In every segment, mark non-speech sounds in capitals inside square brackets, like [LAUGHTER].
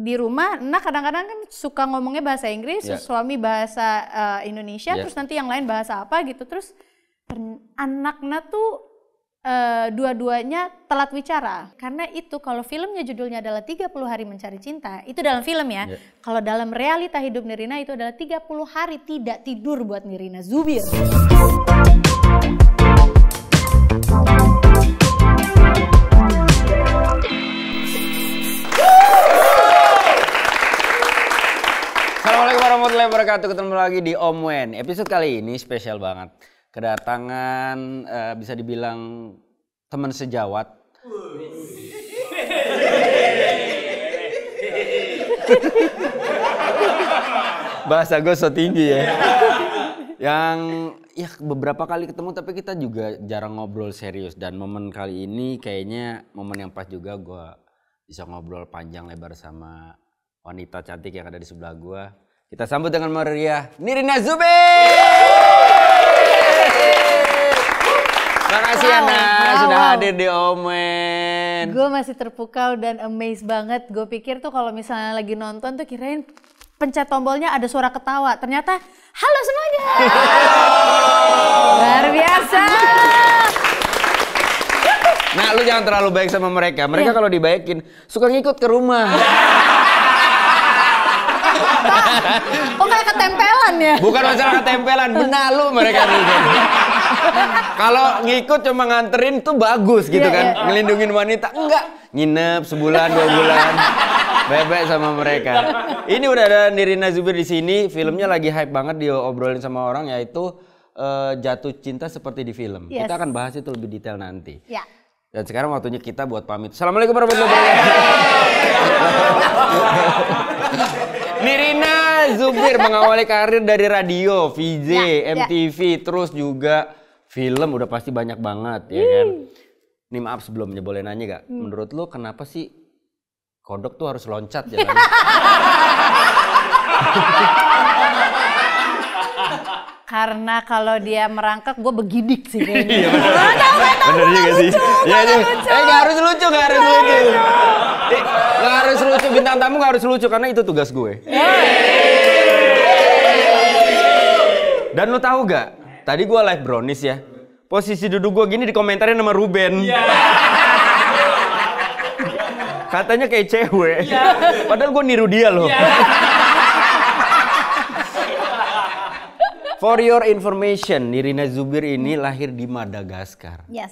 di rumah nah kadang-kadang kan suka ngomongnya bahasa Inggris, yeah. Ya. suami bahasa uh, Indonesia, yeah. terus nanti yang lain bahasa apa gitu. Terus anaknya tuh uh, dua-duanya telat bicara. Karena itu kalau filmnya judulnya adalah 30 hari mencari cinta, itu dalam film ya. Yeah. Kalau dalam realita hidup Nirina itu adalah 30 hari tidak tidur buat Nirina Zubir. wabarakatuh. Ketemu lagi di Om Wen. Episode kali ini spesial banget. Kedatangan uh, bisa dibilang teman sejawat. Bahasa gue so tinggi ya. Yang ya beberapa kali ketemu tapi kita juga jarang ngobrol serius dan momen kali ini kayaknya momen yang pas juga gue bisa ngobrol panjang lebar sama wanita cantik yang ada di sebelah gue kita sambut dengan meriah Nirina Zubi. Makasih wow, Ana wow, sudah hadir di Omen. Gue masih terpukau dan amazed banget. Gue pikir tuh kalau misalnya lagi nonton tuh kirain pencet tombolnya ada suara ketawa. Ternyata halo semuanya. Luar biasa. Nah, lu jangan terlalu baik sama mereka. Mereka yeah. kalau dibaikin suka ngikut ke rumah oh kayak ketempelan ya? Bukan masalah ketempelan, benalu mereka gitu. Kalau ngikut cuma nganterin tuh bagus gitu yeah, kan, yeah. Iya. ngelindungin wanita. Enggak, nginep sebulan dua bulan. Bebek sama mereka. Ini udah ada Nirina Zubir di sini. Filmnya lagi hype banget obrolin sama orang yaitu uh, jatuh cinta seperti di film. Yes. Kita akan bahas itu lebih detail nanti. Yeah. Dan sekarang waktunya kita buat pamit. Assalamualaikum warahmatullahi wabarakatuh. [LAUGHS] Nirina Zubir mengawali karir dari radio, VJ, ya, MTV, ya. terus juga film udah pasti banyak banget ya hmm. kan. Ini maaf sebelumnya boleh nanya gak? Hmm. Menurut lo kenapa sih kodok tuh harus loncat ya? [LAUGHS] karena kalau dia merangkak gue begidik sih kayaknya. Iya Tahu enggak tahu. sih. Iya, iya. Eh harus lucu, enggak harus iya, lucu. Enggak iya. harus lucu bintang tamu enggak harus lucu karena itu tugas gue. Dan lo tahu gak? Tadi gue live brownies ya. Posisi duduk gue gini di komentarnya sama Ruben. Katanya kayak cewek. Padahal gue niru dia loh. For your information, Nirina Zubir ini lahir di Madagaskar. Yes.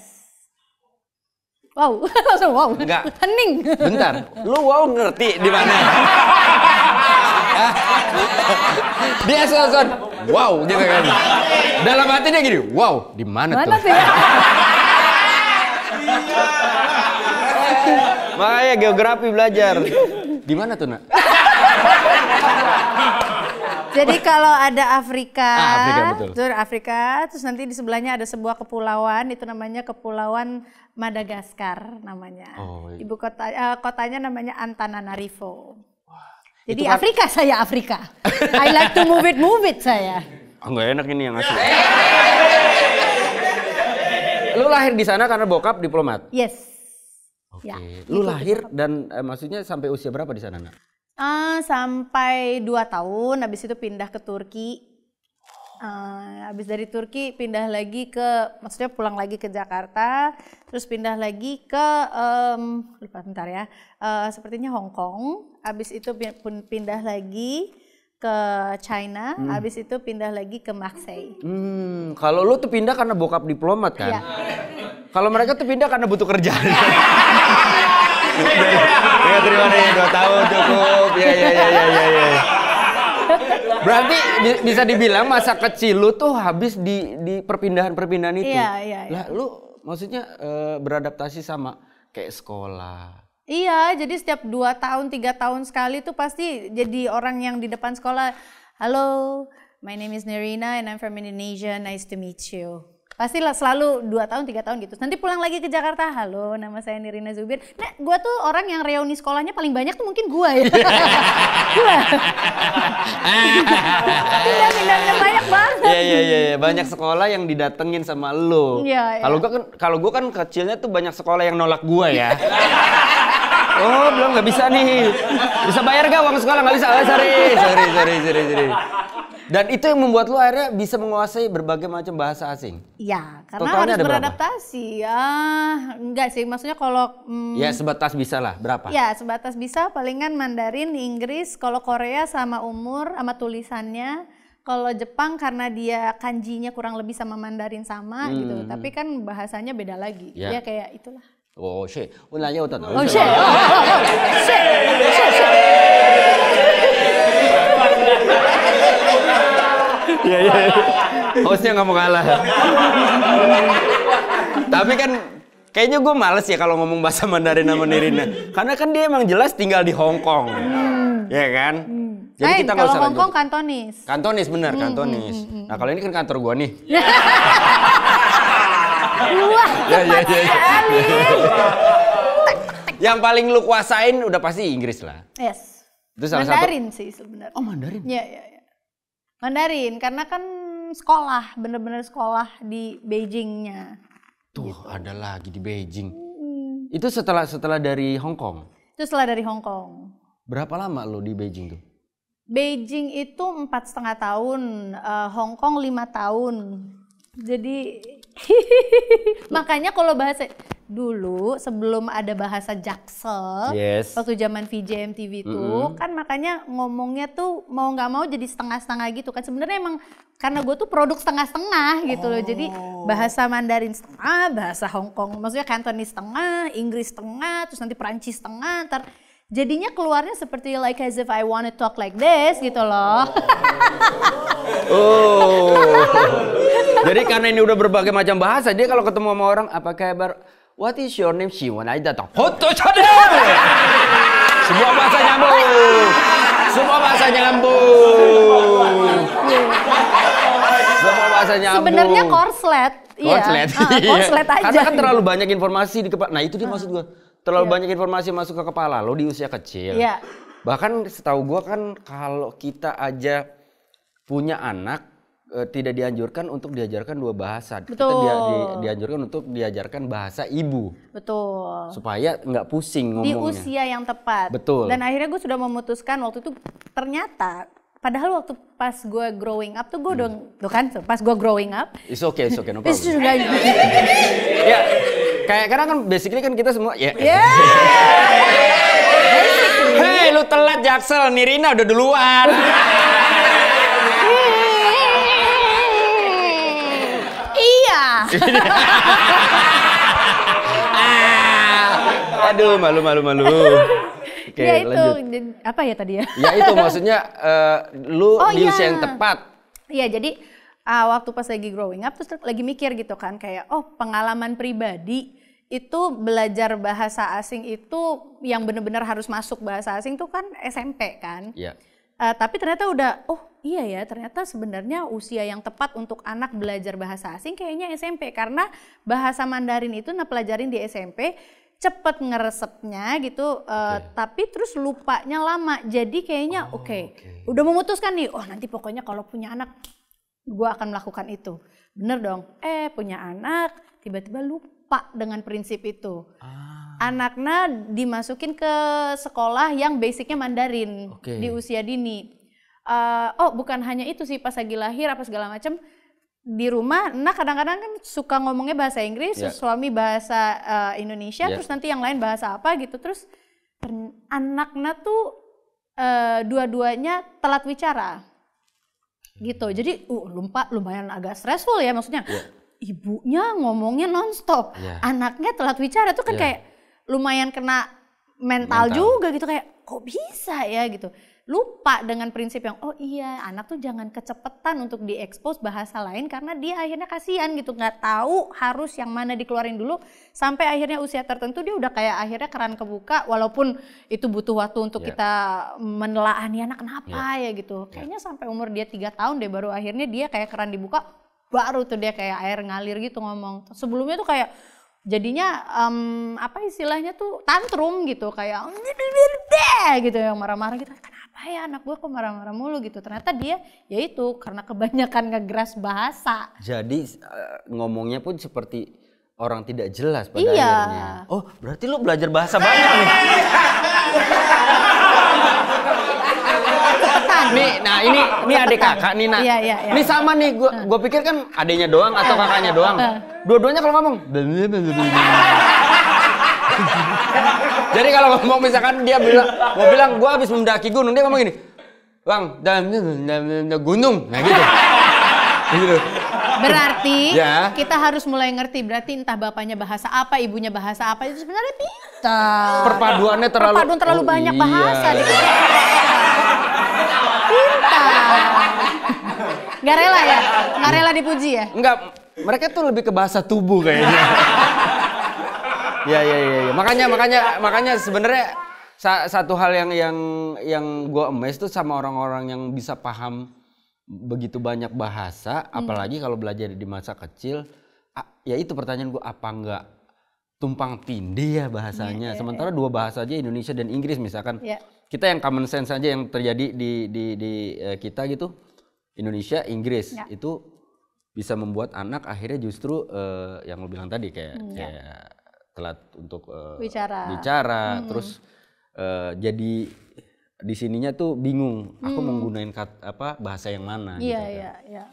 Wow, langsung wow. Enggak. Hening. Bentar, lu wow ngerti di mana? dia selesai, wow gitu kan. Dalam hati dia gini, wow di mana tuh? Sih? Makanya geografi belajar. Di mana tuh nak? Jadi kalau ada Afrika, ah, Afrika betul. Afrika, terus nanti di sebelahnya ada sebuah kepulauan, itu namanya Kepulauan Madagaskar namanya. Oh, iya. Ibu kota uh, kotanya namanya Antananarivo. Jadi kan... Afrika saya Afrika. I like to move it, move it saya. Enggak ah, oh, enak ini yang asli. Lu lahir di sana karena bokap diplomat? Yes. Ya, Oke. Okay. Ya, Lu lahir dan eh, maksudnya sampai usia berapa di sana, Nak? Uh, sampai 2 tahun, habis itu pindah ke Turki. Uh, habis dari Turki pindah lagi ke, maksudnya pulang lagi ke Jakarta, terus pindah lagi ke, um, lupa bentar ya, uh, sepertinya Hong Kong. Habis itu pindah lagi ke China, hmm. habis itu pindah lagi ke Marseille. Hmm, kalau lu tuh pindah karena bokap diplomat kan? Ya. Kalau mereka tuh pindah karena butuh kerjaan. [LAUGHS] ya terima kasih dua tahun cukup ya ya ya ya ya, ya. Berarti bi bisa dibilang masa kecil lu tuh habis di di perpindahan-perpindahan itu. Iya, iya, iya. Lah lu maksudnya e, beradaptasi sama kayak sekolah. Iya, jadi setiap dua tahun, tiga tahun sekali tuh pasti jadi orang yang di depan sekolah, "Halo, my name is Nerina and I'm from Indonesia. Nice to meet you." pasti lah selalu dua tahun tiga tahun gitu nanti pulang lagi ke Jakarta halo nama saya Nirina Zubir nah gue tuh orang yang reuni sekolahnya paling banyak tuh mungkin gue ya [LAUGHS] gue pindah-pindahnya banyak banget iya, iya iya iya banyak sekolah yang didatengin sama lo iya, iya, kalau gue kan kalau gue kan kecilnya tuh banyak sekolah yang nolak gue ya [LAUGHS] Oh belum nggak bisa nih. Bisa bayar gak uang sekolah nggak bisa? Oh, sorry, sorry, sorry, sorry. Dan itu yang membuat lu akhirnya bisa menguasai berbagai macam bahasa asing. Iya, karena Totalnya harus beradaptasi. Ya, enggak sih. Maksudnya kalau hmm, Ya, sebatas bisa lah. Berapa? Ya, sebatas bisa palingan Mandarin, Inggris, kalau Korea sama umur sama tulisannya. Kalau Jepang karena dia kanjinya kurang lebih sama Mandarin sama gitu. hmm. gitu. Tapi kan bahasanya beda lagi. Ya, ya kayak itulah. Oh shit, oh shit, oh [LAUGHS] shit, oh shit, oh shit. Iya, iya iya. Hostnya nggak mau kalah. Tapi kan kayaknya gue males ya kalau ngomong bahasa Mandarin sama Nirina. Karena kan dia emang jelas tinggal di Hong Kong. Hmm. Ya kan? Hmm. Jadi eh, kita nggak usah Hong Kong Kantonis. Kantonis bener, hmm, Kantonis. Hmm, hmm, hmm. Nah kalau ini kan kantor gue nih. Wah, ya, ya, ya, ya. Yang paling lu kuasain udah pasti Inggris lah. Yes. Itu salah Mandarin satu... sih sebenarnya. Oh Mandarin? Iya, iya, iya. Mandarin, karena kan sekolah, bener-bener sekolah di Beijingnya. Tuh, gitu. ada lagi di Beijing. Hmm. Itu setelah setelah dari Hong Kong? Itu setelah dari Hong Kong. Berapa lama lo di Beijing tuh? Beijing itu empat setengah tahun, uh, Hong Kong lima tahun. Jadi [LAUGHS] makanya kalau bahasa dulu sebelum ada bahasa jaksel yes. waktu zaman VJ MTV itu mm -hmm. kan makanya ngomongnya tuh mau nggak mau jadi setengah-setengah gitu kan sebenarnya emang karena gue tuh produk setengah-setengah gitu oh. loh jadi oh. bahasa Mandarin setengah bahasa Hongkong maksudnya Cantonese setengah Inggris setengah terus nanti Perancis setengah ntar jadinya keluarnya seperti like as if I wanna talk like this gitu loh [LAUGHS] oh jadi karena ini udah berbagai macam bahasa dia kalau ketemu sama orang apa kabar What is your name? Si datang. bahasa nyambung. Semua bahasa nyambung. Sebenarnya korslet. Korslet. Iya. Korslet. Ah, iya. korslet aja. Karena kan terlalu banyak informasi di kepala. Nah itu dia maksud gue. Terlalu yeah. banyak informasi masuk ke kepala lo di usia kecil. Iya. Yeah. Bahkan setahu gue kan kalau kita aja punya anak Eh, tidak dianjurkan untuk diajarkan dua bahasa. Betul. Kita dia, di, dianjurkan untuk diajarkan bahasa ibu. Betul. Supaya nggak pusing ngomongnya. Di usia yang tepat. Betul. Dan akhirnya gue sudah memutuskan waktu itu ternyata padahal waktu pas gue growing up tuh gue udah hmm. tuh kan pas gue growing up. It's okay, it's okay, no problem. okay. [LAUGHS] ya, gitu. kayak karena kan basically kan kita semua ya. Yeah. yeah. Hei, lu telat Jaksel, Nirina udah duluan. [LAUGHS] Aduh, malu malu malu. Oke, ya itu, lanjut. Apa ya tadi ya? Ya itu maksudnya uh, lu oh, di usia yang tepat. Iya, jadi uh, waktu pas lagi growing up terus lagi mikir gitu kan kayak oh, pengalaman pribadi itu belajar bahasa asing itu yang bener-bener harus masuk bahasa asing tuh kan SMP kan? Iya. Uh, tapi ternyata udah, oh iya ya ternyata sebenarnya usia yang tepat untuk anak belajar bahasa asing kayaknya SMP. Karena bahasa Mandarin itu nah pelajarin di SMP cepet ngeresepnya gitu uh, eh, okay. tapi terus lupanya lama jadi kayaknya oh, oke okay. okay. udah memutuskan nih oh nanti pokoknya kalau punya anak gue akan melakukan itu bener dong eh punya anak tiba-tiba lupa dengan prinsip itu ah anaknya dimasukin ke sekolah yang basicnya Mandarin okay. di usia dini. Uh, oh bukan hanya itu sih pas lagi lahir apa segala macam di rumah nah kadang-kadang kan suka ngomongnya bahasa Inggris, yeah. suami bahasa uh, Indonesia, yeah. terus nanti yang lain bahasa apa gitu terus anaknya tuh uh, dua-duanya telat bicara gitu hmm. jadi uh, lumpa lumayan agak stressful ya maksudnya yeah. ibunya ngomongnya nonstop yeah. anaknya telat bicara tuh kan yeah. kayak lumayan kena mental, mental. juga gitu kayak kok bisa ya gitu lupa dengan prinsip yang oh iya anak tuh jangan kecepetan untuk diekspos bahasa lain karena dia akhirnya kasihan gitu nggak tahu harus yang mana dikeluarin dulu sampai akhirnya usia tertentu dia udah kayak akhirnya keran kebuka walaupun itu butuh waktu untuk yeah. kita menelaah nih anak kenapa yeah. ya gitu ya. kayaknya yeah. sampai umur dia tiga tahun deh baru akhirnya dia kayak keran dibuka baru tuh dia kayak air ngalir gitu ngomong sebelumnya tuh kayak jadinya um, apa istilahnya tuh tantrum gitu kayak gitu yang marah-marah gitu kenapa ya anak gue kok marah-marah mulu gitu ternyata dia ya itu karena kebanyakan ngegras bahasa jadi eh, ngomongnya pun seperti orang tidak jelas pada iya. akhirnya oh berarti lu belajar bahasa banyak nih [LAUGHS] Nah, nih, nah ini ini adik kan? kakak nih Iya, iya, iya. Ini sama nih, gua gua pikir kan adiknya doang atau kakaknya doang. Dua-duanya kalau ngomong. Jadi kalau ngomong misalkan dia bilang, mau bilang gua habis mendaki gunung, dia ngomong gini. Bang, dan gunung. Nah gitu. Gitu. Berarti ya. kita harus mulai ngerti. Berarti entah bapaknya bahasa apa, ibunya bahasa apa itu sebenarnya pintar. Perpaduannya terlalu Perpaduan terlalu oh, banyak iya. bahasa Pintar. Gak rela ya? Gak rela dipuji ya? Enggak, mereka tuh lebih ke bahasa tubuh kayaknya. ya, ya, ya, ya. Makanya, makanya, makanya sebenarnya sa satu hal yang yang yang gue emes tuh sama orang-orang yang bisa paham begitu banyak bahasa, hmm. apalagi kalau belajar di masa kecil. Ya itu pertanyaan gue apa enggak tumpang tindih ya bahasanya. Yeah, yeah, Sementara yeah. dua bahasa aja Indonesia dan Inggris misalkan. Yeah. Kita yang common sense aja yang terjadi di di di uh, kita gitu. Indonesia, Inggris yeah. itu bisa membuat anak akhirnya justru uh, yang lo bilang tadi kayak hmm, yeah. kayak telat untuk uh, bicara, bicara mm. terus uh, jadi di sininya tuh bingung aku mm. kat, apa bahasa yang mana yeah, gitu kan. Iya, yeah.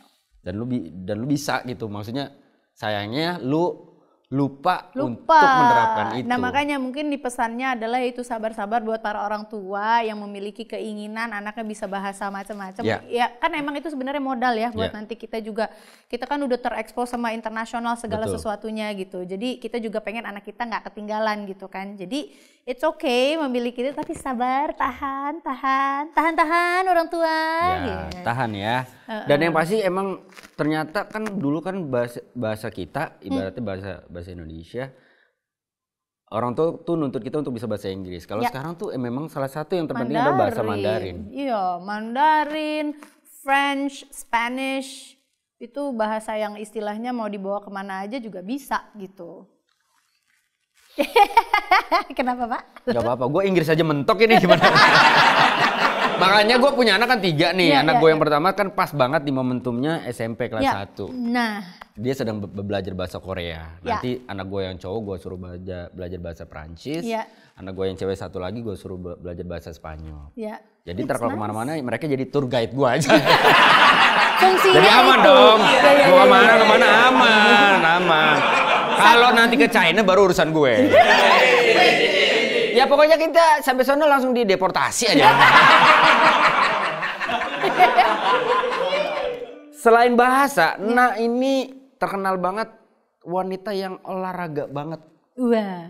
Dan lu dan lu bisa gitu maksudnya sayangnya lu lupa, lupa untuk menerapkan itu. Nah, makanya mungkin di pesannya adalah itu sabar-sabar buat para orang tua yang memiliki keinginan anaknya bisa bahasa macam-macam. Ya. ya, kan emang itu sebenarnya modal ya buat ya. nanti kita juga kita kan udah terekspos sama internasional segala Betul. sesuatunya gitu. Jadi kita juga pengen anak kita nggak ketinggalan gitu kan. Jadi It's okay memiliki itu tapi sabar, tahan, tahan, tahan, tahan orang tua. Ya, yeah. Gitu. tahan ya. Uh -uh. Dan yang pasti emang ternyata kan dulu kan bahasa bahasa kita ibaratnya hmm. bahasa bahasa Indonesia orang tua tuh nuntut kita untuk bisa bahasa Inggris. Kalau ya. sekarang tuh eh, memang salah satu yang terpenting adalah bahasa Mandarin. Iya, Mandarin, French, Spanish itu bahasa yang istilahnya mau dibawa kemana aja juga bisa gitu. [LAUGHS] Kenapa pak? Gak apa-apa, gue Inggris aja mentok ini gimana? [LAUGHS] Makanya gue punya anak kan tiga nih, yeah, anak yeah, gue yang iya. pertama kan pas banget di momentumnya SMP kelas yeah. 1 Nah, dia sedang be belajar bahasa Korea. Iya. Nanti yeah. anak gue yang cowok gue suruh belajar belajar bahasa Perancis, yeah. anak gue yang cewek satu lagi gue suruh be belajar bahasa Spanyol. Yeah. Jadi ntar kalau nice. kemana-mana mereka jadi tour guide gue aja. [LAUGHS] Fungsinya jadi aman itu. dong, yeah, yeah, mau iya, kemana-mana aman, aman. Kalau nanti ke China baru urusan gue. ya pokoknya kita sampai sana langsung dideportasi aja. Selain bahasa, Nah ini terkenal banget wanita yang olahraga banget. Wah.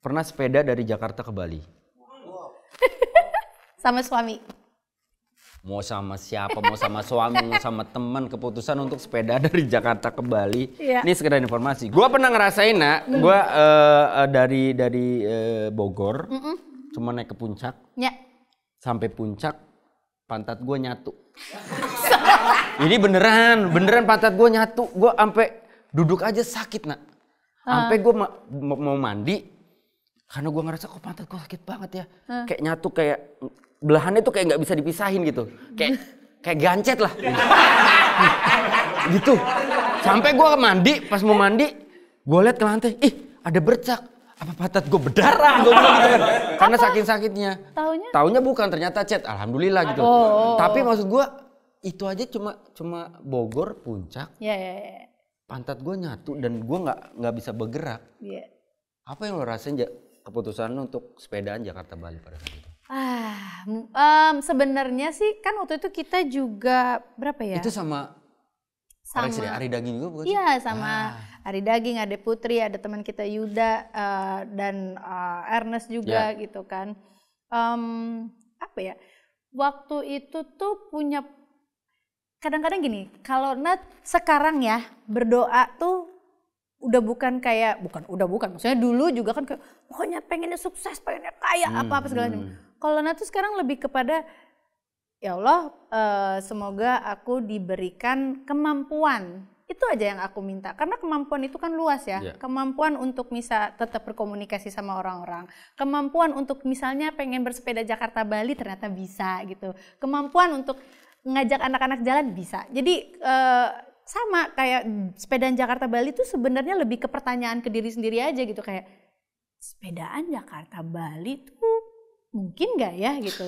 Pernah sepeda dari Jakarta ke Bali. Sama suami mau sama siapa, mau sama suami, mau sama teman, keputusan untuk sepeda [LAUGHS] dari Jakarta ke Bali. Yeah. Ini sekedar informasi. Gua pernah ngerasain nak, hmm. gua uh, uh, dari dari uh, Bogor, mm -mm. cuma naik ke puncak. Yeah. Sampai puncak, pantat gua nyatu. [LAUGHS] Ini beneran, beneran pantat gua nyatu. Gua sampai duduk aja sakit nak. Sampai ah. gue gua ma mau mandi, karena gua ngerasa kok pantat gua sakit banget ya. Ah. Kayak nyatu kayak belahannya tuh kayak nggak bisa dipisahin gitu kayak kayak gancet lah [LAUGHS] gitu sampai gue mandi pas mau mandi gue liat ke lantai ih ada bercak apa pantat gue berdarah gua gitu kan karena saking sakitnya taunya taunya bukan ternyata chat. alhamdulillah gitu oh. oh, oh. tapi maksud gue itu aja cuma cuma Bogor puncak ya, ya, ya. ya. pantat gue nyatu dan gue nggak nggak bisa bergerak Yeah. apa yang lo rasain keputusan lo untuk sepedaan Jakarta Bali pada saat itu Ah, um, sebenarnya sih kan waktu itu kita juga berapa ya? Itu sama sama Ari, ya? Ari Daging juga bukan? Iya, sama ah. Ari Daging, ada Putri, ada teman kita Yuda uh, dan uh, Ernest juga yeah. gitu kan. Um, apa ya? Waktu itu tuh punya kadang-kadang gini, kalau net sekarang ya berdoa tuh udah bukan kayak bukan udah bukan maksudnya dulu juga kan kayak pokoknya pengennya sukses pengennya kaya hmm, apa apa segala macam hmm. Kalau Lana tuh sekarang lebih kepada ya Allah uh, semoga aku diberikan kemampuan itu aja yang aku minta karena kemampuan itu kan luas ya yeah. kemampuan untuk bisa tetap berkomunikasi sama orang-orang kemampuan untuk misalnya pengen bersepeda Jakarta Bali ternyata bisa gitu kemampuan untuk ngajak anak-anak jalan bisa jadi uh, sama kayak sepedaan Jakarta Bali itu sebenarnya lebih ke pertanyaan ke diri sendiri aja gitu kayak sepedaan Jakarta Bali tuh mungkin nggak ya gitu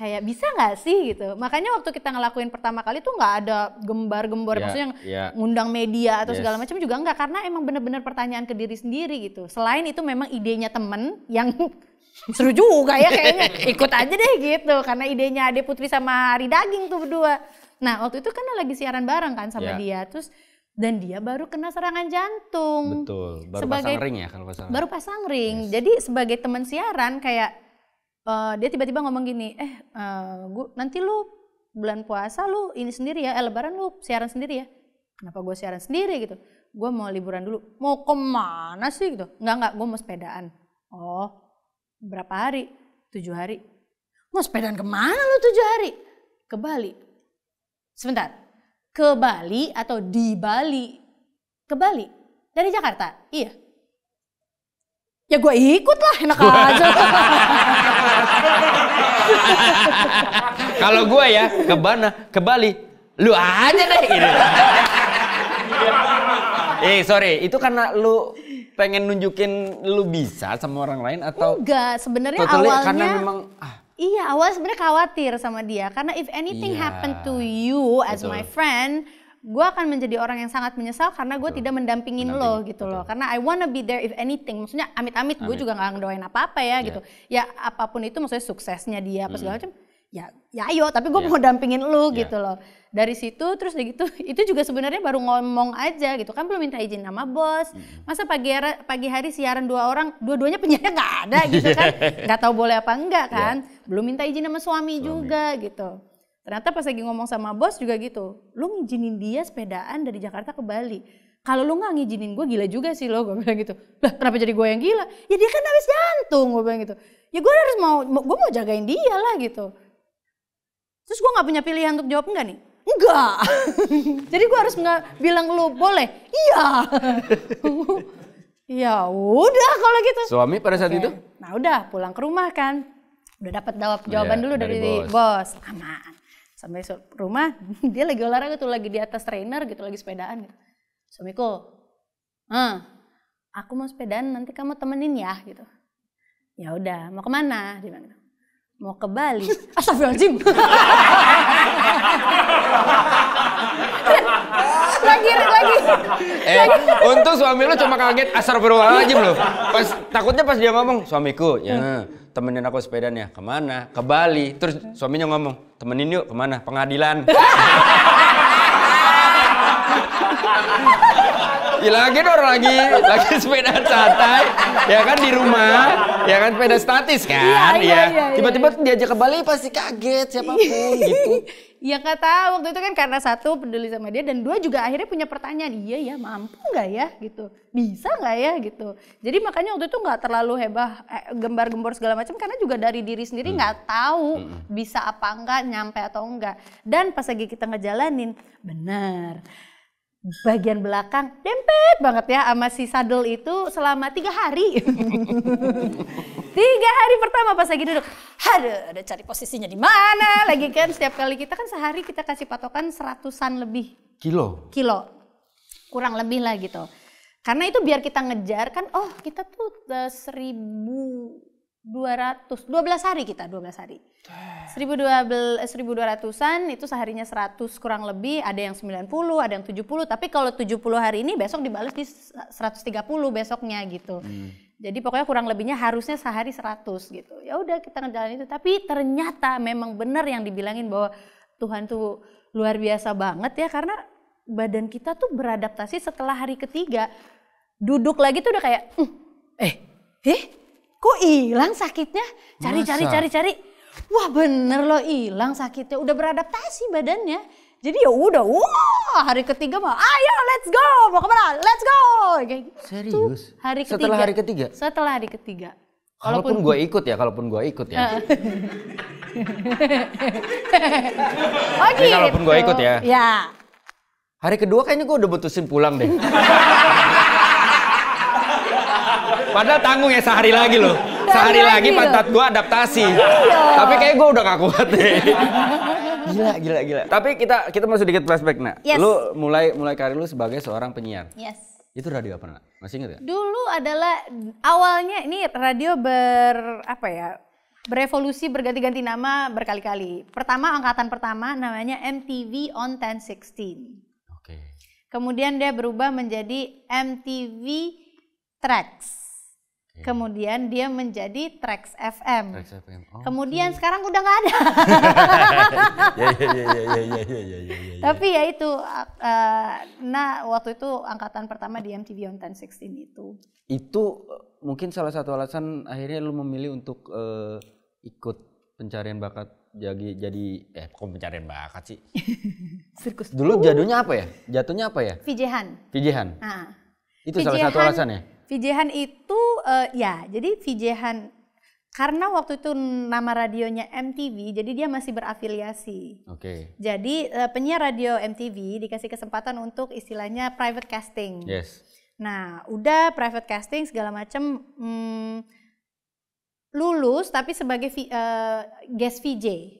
kayak bisa nggak sih gitu makanya waktu kita ngelakuin pertama kali tuh nggak ada gembar gembar yeah, maksudnya yeah. ngundang media atau yes. segala macam juga nggak karena emang bener-bener pertanyaan ke diri sendiri gitu selain itu memang idenya temen yang [LAUGHS] seru juga ya kayaknya ikut aja deh gitu karena idenya Ade Putri sama Ari Daging tuh berdua nah waktu itu kan lagi siaran bareng kan sama yeah. dia terus dan dia baru kena serangan jantung betul baru sebagai, pasang ring ya kalau pasang baru pasang ring yes. jadi sebagai teman siaran kayak uh, dia tiba-tiba ngomong gini, eh uh, gua, nanti lu bulan puasa lu ini sendiri ya, eh, lebaran lu siaran sendiri ya. Kenapa gue siaran sendiri gitu? Gue mau liburan dulu. Mau kemana sih gitu? Enggak enggak, gue mau sepedaan. Oh, berapa hari? Tujuh hari. Mau sepedaan kemana lu tujuh hari? Ke Bali. Sebentar. Ke Bali atau di Bali? Ke Bali. Dari Jakarta? Iya. Ya gue ikut lah, enak aja. Kalau gue ya ke mana ke Bali, lu aja deh gitu. eh sorry, itu karena lu pengen nunjukin lu bisa sama orang lain atau enggak sebenarnya awalnya karena memang ah. iya awal sebenarnya khawatir sama dia karena if anything yeah. happen to you as Betul. my friend gue akan menjadi orang yang sangat menyesal karena gue tidak mendampingin lo gitu loh karena I wanna be there if anything maksudnya amit-amit gue juga gak ngedoain apa-apa ya yeah. gitu ya apapun itu maksudnya suksesnya dia apa segala hmm. macam ya ya ayo tapi gue yeah. mau dampingin lo yeah. gitu loh dari situ terus gitu [LAUGHS] itu juga sebenarnya baru ngomong aja gitu kan belum minta izin sama bos hmm. masa pagi hari, pagi hari siaran dua orang dua-duanya penyiar gak ada gitu kan [LAUGHS] nggak tahu boleh apa enggak ya. kan yeah. belum minta izin sama suami, suami. juga gitu Ternyata pas lagi ngomong sama bos juga gitu. Lu ngizinin dia sepedaan dari Jakarta ke Bali. Kalau lu nggak ngizinin gue gila juga sih lo, gue bilang gitu. Lah kenapa jadi gue yang gila? Ya dia kan habis jantung, gue bilang gitu. Ya gue harus mau, gue mau jagain dia lah gitu. Terus gue nggak punya pilihan untuk jawab enggak nih? Enggak. [LAUGHS] jadi gue harus nggak bilang lu boleh. Iya. [LAUGHS] ya udah kalau gitu. Suami pada saat okay. itu? Nah udah pulang ke rumah kan. Udah dapat jawab oh jawaban ya, dulu dari, dari bos. bos. Aman sampai rumah [LAUGHS] dia lagi olahraga tuh lagi di atas trainer gitu lagi sepedaan gitu suamiku ah aku mau sepedaan nanti kamu temenin ya gitu ya udah mau kemana dia bilang gitu. mau ke Bali [LAUGHS] astagfirullahaladzim [LAUGHS] giring lagi. [LAUGHS] Eh, untung suami lu cuma kaget asar aja belum. Pas takutnya pas dia ngomong, suamiku, ya temenin aku sepedaan ya. Kemana? Ke Bali. Terus suaminya ngomong, temenin yuk kemana? Pengadilan. [LAUGHS] ya lagi dong lagi lagi sepeda santai ya kan di rumah ya kan sepeda statis kan iya, iya ya iya, iya. tiba-tiba iya, iya. diajak ke Bali pasti kaget siapapun [LAUGHS] gitu Ya nggak tahu waktu itu kan karena satu peduli sama dia dan dua juga akhirnya punya pertanyaan iya ya mampu nggak ya gitu bisa nggak ya gitu jadi makanya waktu itu nggak terlalu hebat eh, gembar-gembor segala macam karena juga dari diri sendiri nggak hmm. tahu hmm. bisa apa enggak nyampe atau enggak dan pas lagi kita ngejalanin benar bagian belakang dempet banget ya sama si sadel itu selama tiga hari. [LAUGHS] tiga hari pertama pas lagi duduk, aduh ada cari posisinya di mana lagi kan setiap kali kita kan sehari kita kasih patokan seratusan lebih. Kilo? Kilo, kurang lebih lah gitu. Karena itu biar kita ngejar kan, oh kita tuh eh, seribu 200, 12 hari kita, 12 hari. 1200-an eh, itu seharinya 100 kurang lebih, ada yang 90, ada yang 70, tapi kalau 70 hari ini besok dibalas di 130 besoknya gitu. Hmm. Jadi pokoknya kurang lebihnya harusnya sehari 100 gitu. Ya udah kita ngejalanin itu, tapi ternyata memang benar yang dibilangin bahwa Tuhan tuh luar biasa banget ya karena badan kita tuh beradaptasi setelah hari ketiga. Duduk lagi tuh udah kayak hmm, eh eh kok hilang sakitnya? Cari, cari, cari, cari. Wah bener loh hilang sakitnya. Udah beradaptasi badannya. Jadi ya udah, wah hari ketiga mah, ayo let's go, mau kemana? Let's go. Kayak gitu. Serius? Hari ketiga. Setelah hari ketiga? Setelah hari ketiga. Kalaupun, gue ikut ya, kalaupun gue ikut ya. [LAUGHS] oh gitu. kalaupun gue ikut ya. Ya. Hari kedua kayaknya gue udah butuhin pulang deh. [LAUGHS] Padahal tanggung ya sehari lagi loh. Sehari lagi pantat gue adaptasi. Iya. Tapi kayak gue udah gak kuat deh. Gila, gila, gila. Tapi kita kita mau sedikit flashback, Nak. Yes. Lu mulai mulai karir lu sebagai seorang penyiar. Yes. Itu radio apa nak? Masih inget ya? Dulu adalah awalnya ini radio ber apa ya? Berevolusi berganti-ganti nama berkali-kali. Pertama angkatan pertama namanya MTV on 1016. Oke. Okay. Kemudian dia berubah menjadi MTV Tracks. Kemudian dia menjadi Trax FM. Trax FM. Oh, Kemudian okay. sekarang udah nggak ada. Tapi ya itu, uh, nah waktu itu angkatan pertama di MTV on 1016 itu. Itu e, mungkin salah satu alasan akhirnya lu memilih untuk uh, ikut pencarian bakat jadi jadi eh kok pencarian bakat sih? [LAUGHS] Sirkus. Dulu jadunya apa ya? Jatuhnya apa ya? Vijehan. Vijehan. Nah. Itu Vijayhan. salah satu alasan ya vj itu uh, ya, jadi vj karena waktu itu nama radionya MTV, jadi dia masih berafiliasi. Oke. Okay. Jadi uh, penyiar radio MTV dikasih kesempatan untuk istilahnya private casting. Yes. Nah, udah private casting segala macam hmm, lulus tapi sebagai uh, guest VJ.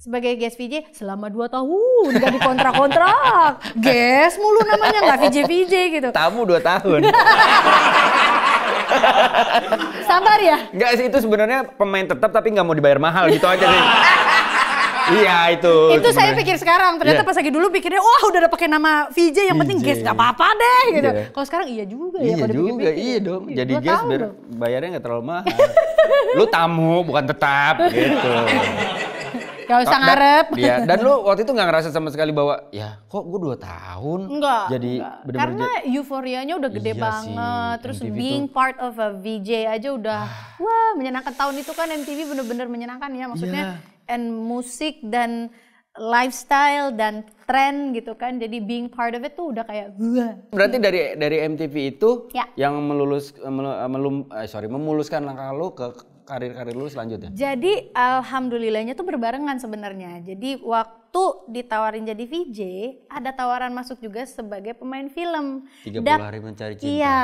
Sebagai guest VJ selama 2 tahun gak dikontrak-kontrak. [LAUGHS] guest mulu namanya nggak VJ-VJ gitu. Tamu 2 tahun. [LAUGHS] Sabar ya? Enggak sih itu sebenarnya pemain tetap tapi nggak mau dibayar mahal gitu aja sih. [LAUGHS] Iya itu. Itu sebenernya. saya pikir sekarang. Ternyata yeah. pas lagi dulu pikirnya, wah udah ada pakai nama VJ yang VJ. penting guest gak apa-apa deh gitu. Yeah. Kalau sekarang iya juga iya ya. Iya juga, pikir -pikir. iya dong. Iya, Jadi guest bayarnya nggak terlalu mahal. Lu tamu bukan tetap gitu. Gak usah dan, ngarep. Dan [LAUGHS] lu waktu itu gak ngerasa sama sekali bahwa ya kok gue dua tahun. Enggak. Jadi enggak. karena euforia euforianya udah gede iya banget. Sih, Terus MTV being tuh. part of a VJ aja udah ah. wah menyenangkan tahun itu kan MTV bener-bener menyenangkan ya maksudnya yeah. and musik dan lifestyle dan tren gitu kan jadi being part of it tuh udah kayak wah berarti dari dari MTV itu ya. yang melulus melum, eh, sorry memuluskan langkah lu ke karir-karir lu selanjutnya? Jadi alhamdulillahnya tuh berbarengan sebenarnya. Jadi waktu ditawarin jadi VJ, ada tawaran masuk juga sebagai pemain film. 30 Dap hari mencari cinta. Iya.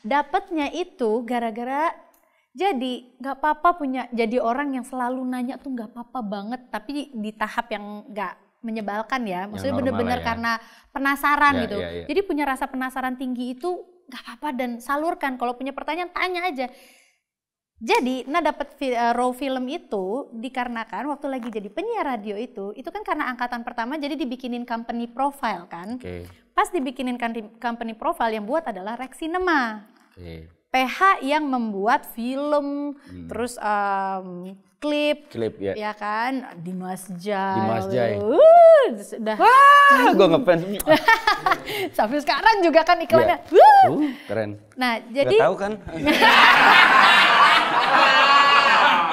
dapetnya itu gara-gara jadi nggak apa-apa punya jadi orang yang selalu nanya tuh nggak apa-apa banget, tapi di tahap yang nggak menyebalkan ya. Maksudnya bener-bener ya. karena penasaran ya, gitu. Ya, ya. Jadi punya rasa penasaran tinggi itu nggak apa-apa dan salurkan. Kalau punya pertanyaan tanya aja. Jadi, nah dapat fi, uh, raw film itu dikarenakan waktu lagi jadi penyiar radio itu, itu kan karena angkatan pertama jadi dibikinin company profile kan. Okay. Pas dibikinin kan, company profile yang buat adalah Rex Cinema. Okay. PH yang membuat film, hmm. terus um, klip, klip ya. ya kan, Dimas Jai. Dimas Jai. Wuh, sudah. Wah, gue ngefans. [LAUGHS] Sampai sekarang juga kan iklannya. Ya. Uh, keren. Nah, jadi. Gak tahu kan? [LAUGHS]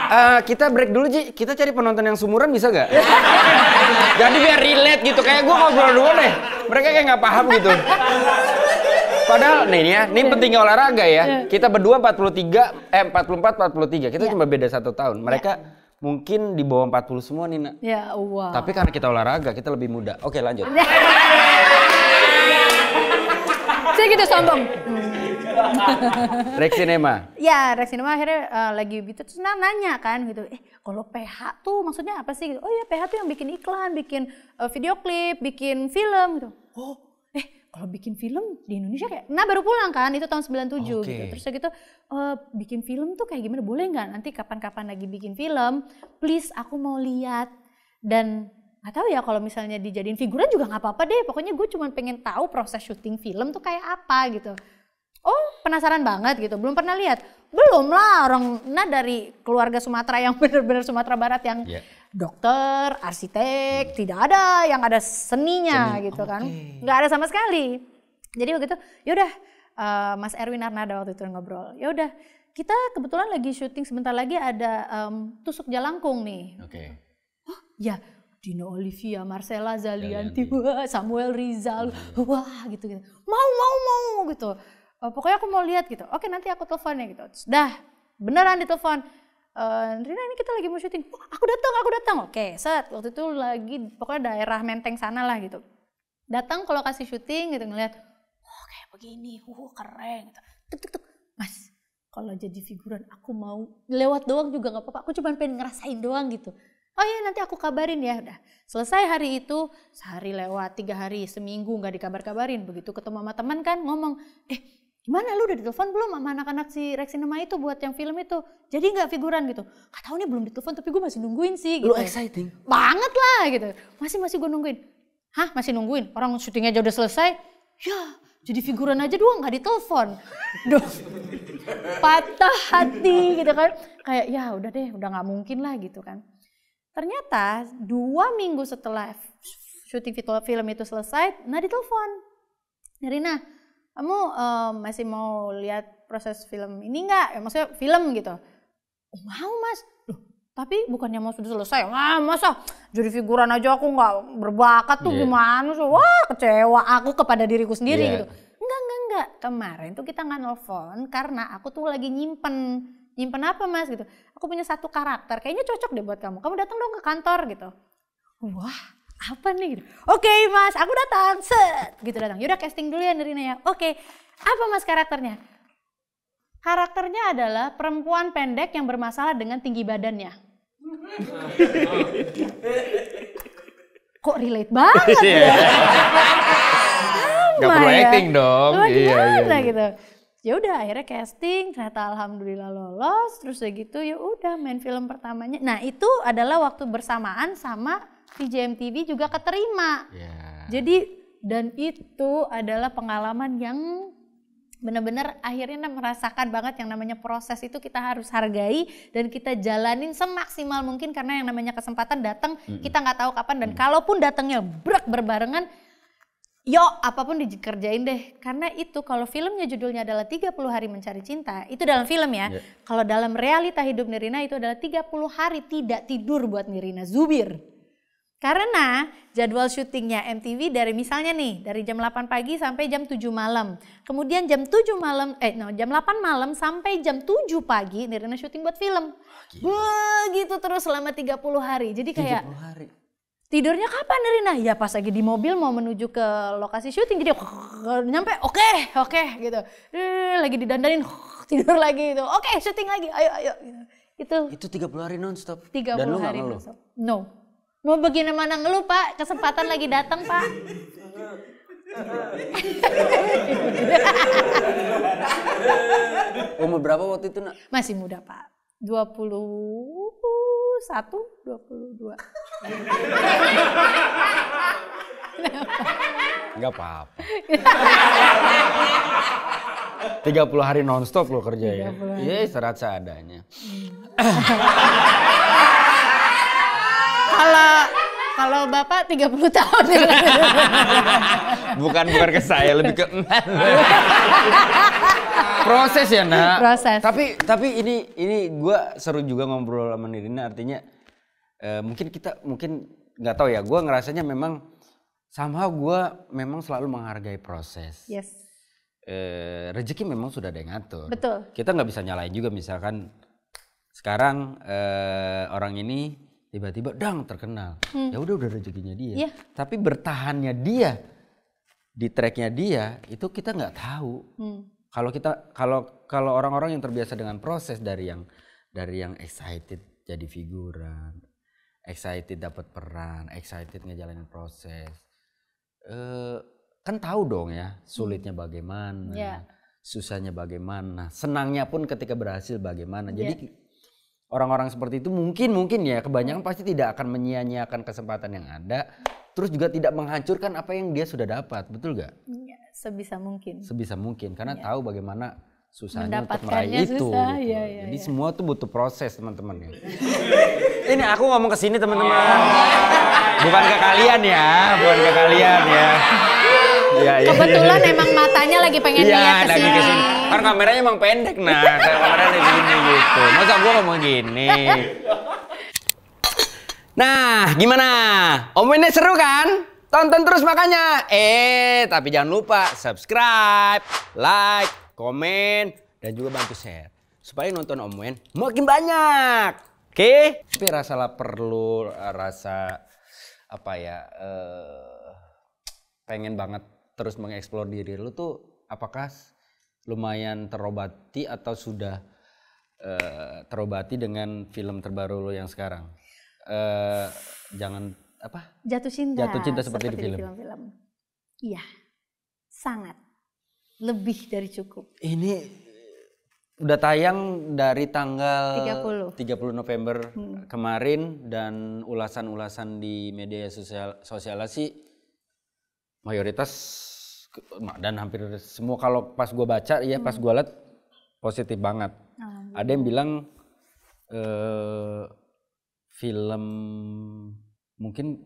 Uh, kita break dulu Ji, kita cari penonton yang sumuran bisa gak? Jadi biar relate gitu, kayak gue ngobrol dulu deh Mereka kayak gak paham gitu Padahal nih ya, ini yeah. pentingnya olahraga ya. Yeah. Kita berdua 43 eh 44 43. Kita yeah. cuma beda satu tahun. Mereka yeah. mungkin di bawah 40 semua Nina. Ya, yeah, wow. Tapi karena kita olahraga, kita lebih muda. Oke, lanjut. [LAUGHS] Saya gitu sombong. Hmm. [LAUGHS] Rex Cinema. Ya, Rex Cinema akhirnya uh, lagi gitu terus nanya kan gitu, eh kalau PH tuh maksudnya apa sih gitu. Oh iya PH tuh yang bikin iklan, bikin uh, video klip, bikin film gitu. Oh, eh kalau bikin film di Indonesia kayak nah baru pulang kan itu tahun 97 okay. gitu. Terus kayak gitu uh, bikin film tuh kayak gimana? Boleh nggak nanti kapan-kapan lagi bikin film? Please aku mau lihat dan nggak tahu ya kalau misalnya dijadiin figuran juga nggak apa-apa deh pokoknya gue cuma pengen tahu proses syuting film tuh kayak apa gitu oh penasaran banget gitu, belum pernah lihat. Belum lah orang nah dari keluarga Sumatera yang [LAUGHS] benar-benar Sumatera Barat yang yeah. dokter, arsitek, hmm. tidak ada yang ada seninya Seni. gitu okay. kan. nggak ada sama sekali. Jadi begitu, yaudah uh, eh, Mas Erwin Arnada waktu itu ngobrol. Yaudah kita kebetulan lagi syuting sebentar lagi ada um, tusuk jalangkung nih. Oke. Okay. Oh ya, Dino Olivia, Marcella Zalianti, Zalianti. Wah, [LAUGHS] Samuel Rizal, iya. wah gitu gitu. Mau mau mau gitu oh, pokoknya aku mau lihat gitu oke nanti aku telepon ya gitu dah beneran ditelepon e, Rina ini kita lagi mau syuting, oh, aku datang, aku datang, oke, saat waktu itu lagi pokoknya daerah Menteng sana lah gitu, datang kalau kasih syuting gitu ngeliat, oh kayak begini, uh keren, gitu. tuk tuk tuk, mas kalau jadi figuran aku mau lewat doang juga nggak apa-apa aku cuma pengen ngerasain doang gitu oh iya nanti aku kabarin ya udah selesai hari itu sehari lewat tiga hari seminggu nggak dikabar-kabarin begitu ketemu sama teman kan ngomong eh gimana lu udah ditelepon belum sama anak-anak si Rex Cinema itu buat yang film itu jadi nggak figuran gitu nggak tahu nih belum ditelepon tapi gue masih nungguin sih gitu. lu exciting banget lah gitu masih masih gue nungguin hah masih nungguin orang syutingnya aja udah selesai ya jadi figuran aja doang nggak ditelepon [LAUGHS] Duh, patah hati gitu kan kayak ya udah deh udah nggak mungkin lah gitu kan ternyata dua minggu setelah syuting film itu selesai nah ditelepon Nirina kamu uh, masih mau lihat proses film ini nggak? Ya, maksudnya film gitu. Oh, mau mas, Loh, tapi bukannya mau sudah selesai? Wah masa jadi figuran aja aku nggak berbakat tuh yeah. gimana? So, wah kecewa aku kepada diriku sendiri yeah. gitu. Enggak enggak enggak kemarin tuh kita nggak nelfon karena aku tuh lagi nyimpen nyimpen apa mas gitu. Aku punya satu karakter kayaknya cocok deh buat kamu. Kamu datang dong ke kantor gitu. Wah apa nih? Gitu. Oke okay, mas, aku datang, set gitu datang. Yaudah casting dulu ya Nerina ya. Oke, okay. apa mas karakternya? Karakternya adalah perempuan pendek yang bermasalah dengan tinggi badannya. [LAUGHS] Kok relate banget ya? Iya. Gak perlu ya. acting dong. iya, iya, iya. gitu. Ya udah akhirnya casting, ternyata alhamdulillah lolos, terus segitu. ya udah gitu, main film pertamanya. Nah, itu adalah waktu bersamaan sama di JMTV juga keterima. Yeah. Jadi dan itu adalah pengalaman yang benar-benar akhirnya merasakan banget yang namanya proses itu kita harus hargai dan kita jalanin semaksimal mungkin karena yang namanya kesempatan datang mm -hmm. kita nggak tahu kapan dan mm -hmm. kalaupun datangnya brek berbarengan yo apapun dikerjain deh karena itu kalau filmnya judulnya adalah 30 hari mencari cinta itu dalam film ya yeah. kalau dalam realita hidup Nirina itu adalah 30 hari tidak tidur buat Nirina Zubir karena jadwal syutingnya MTV dari misalnya nih dari jam 8 pagi sampai jam 7 malam. Kemudian jam 7 malam eh no, jam 8 malam sampai jam 7 pagi Nirina syuting buat film. Ah, Begitu terus selama 30 hari. Jadi kayak 30 hari. Tidurnya kapan Nirina? Ya pas lagi di mobil mau menuju ke lokasi syuting jadi [LAUGHS] nyampe oke okay, oke okay, gitu. Eh, lagi didandanin [LAUGHS] tidur lagi itu. Oke, okay, syuting lagi. Ayo ayo gitu. Itu 30 hari nonstop. 30 Dan lu hari nonstop. No Mau begini mana ngeluh pak, kesempatan lagi datang pak. [LAUGHS] Umur berapa waktu itu nak? Masih muda pak, 21, 22. Enggak apa-apa. 30 hari nonstop lo kerja ya. Iya istirahat seadanya. [LAUGHS] kalau kalau bapak 30 tahun. [LAUGHS] bukan bukan ke saya, lebih ke Proses ya, Nak. Proses. Tapi tapi ini ini gue seru juga ngobrol sama Nirina artinya eh, mungkin kita mungkin nggak tahu ya, gue ngerasanya memang sama gue memang selalu menghargai proses. Yes. Eh, rezeki memang sudah ada yang ngatur. Betul. Kita nggak bisa nyalain juga misalkan sekarang eh, orang ini tiba-tiba dang terkenal hmm. ya udah udah rezekinya dia yeah. tapi bertahannya dia di tracknya dia itu kita nggak tahu hmm. kalau kita kalau kalau orang-orang yang terbiasa dengan proses dari yang dari yang excited jadi figuran excited dapat peran excited ngejalanin proses e, kan tahu dong ya sulitnya hmm. bagaimana yeah. susahnya bagaimana senangnya pun ketika berhasil bagaimana jadi yeah orang-orang seperti itu mungkin mungkin ya kebanyakan pasti tidak akan menyia-nyiakan kesempatan yang ada terus juga tidak menghancurkan apa yang dia sudah dapat betul gak? Ya, sebisa mungkin sebisa mungkin karena ya. tahu bagaimana susahnya untuk meraih susah, itu ya, iya, jadi ya. semua tuh butuh proses teman-teman ya. [LAUGHS] ini aku ngomong ke sini teman-teman bukan ke kalian ya bukan ke kalian ya, ya, ya kebetulan ya, ya. emang matanya lagi pengen ya, lihat ke sini karena kameranya emang pendek nah, kayak kameranya gini gitu. Masa gue ngomong gini. Nah, gimana? Om ini seru kan? Tonton terus makanya. Eh, tapi jangan lupa subscribe, like, komen, dan juga bantu share. Supaya nonton Om Wen makin banyak. Oke? Okay? Tapi rasa lapar lu, rasa apa ya, eh, pengen banget terus mengeksplor diri lu tuh apakah lumayan terobati atau sudah uh, terobati dengan film terbaru lo yang sekarang? Uh, jangan apa? Jatuh cinta. Jatuh cinta seperti, seperti di film. film-film. Iya, sangat lebih dari cukup. Ini udah tayang dari tanggal 30, 30 November hmm. kemarin dan ulasan-ulasan di media sosial sosial mayoritas Nah, dan hampir semua kalau pas gue baca ya pas gue liat positif banget. Ada yang bilang uh, film mungkin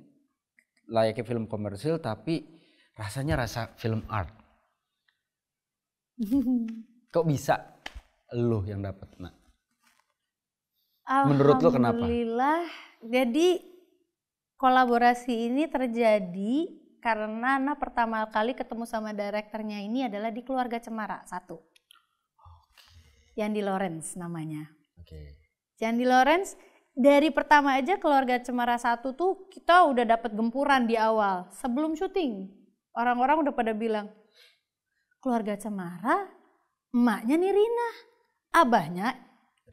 layaknya film komersil tapi rasanya rasa film art. [LAUGHS] Kok bisa lu yang dapat nak? Menurut lo kenapa? Alhamdulillah. Jadi kolaborasi ini terjadi karena Nana pertama kali ketemu sama direkturnya ini adalah di keluarga Cemara satu. Okay. di Lawrence namanya. Yang Okay. Yandi Lawrence dari pertama aja keluarga Cemara satu tuh kita udah dapat gempuran di awal sebelum syuting. Orang-orang udah pada bilang keluarga Cemara emaknya nih Rina, abahnya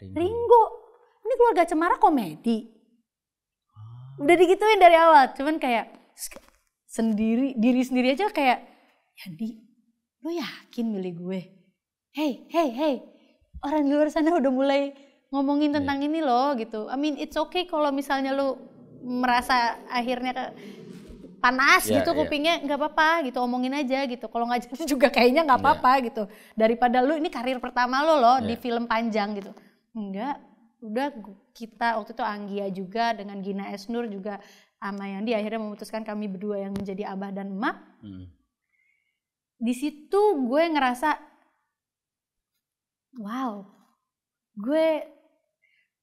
Ringo. Ini keluarga Cemara komedi. Ah. Udah digituin dari awal, cuman kayak sendiri diri sendiri aja kayak Yandi lu yakin milih gue hey hey hey orang di luar sana udah mulai ngomongin iya. tentang yeah. ini loh gitu I mean it's okay kalau misalnya lu merasa akhirnya panas yeah, gitu iya. kupingnya nggak yeah. apa-apa gitu omongin aja gitu kalau nggak jadi [LAUGHS] juga kayaknya nggak iya. apa-apa yeah. gitu daripada lu ini karir pertama lo loh yeah. di film panjang gitu enggak udah kita waktu itu Anggia juga dengan Gina Esnur juga Ama yang dia akhirnya memutuskan kami berdua yang menjadi abah dan emak hmm. di situ gue ngerasa wow gue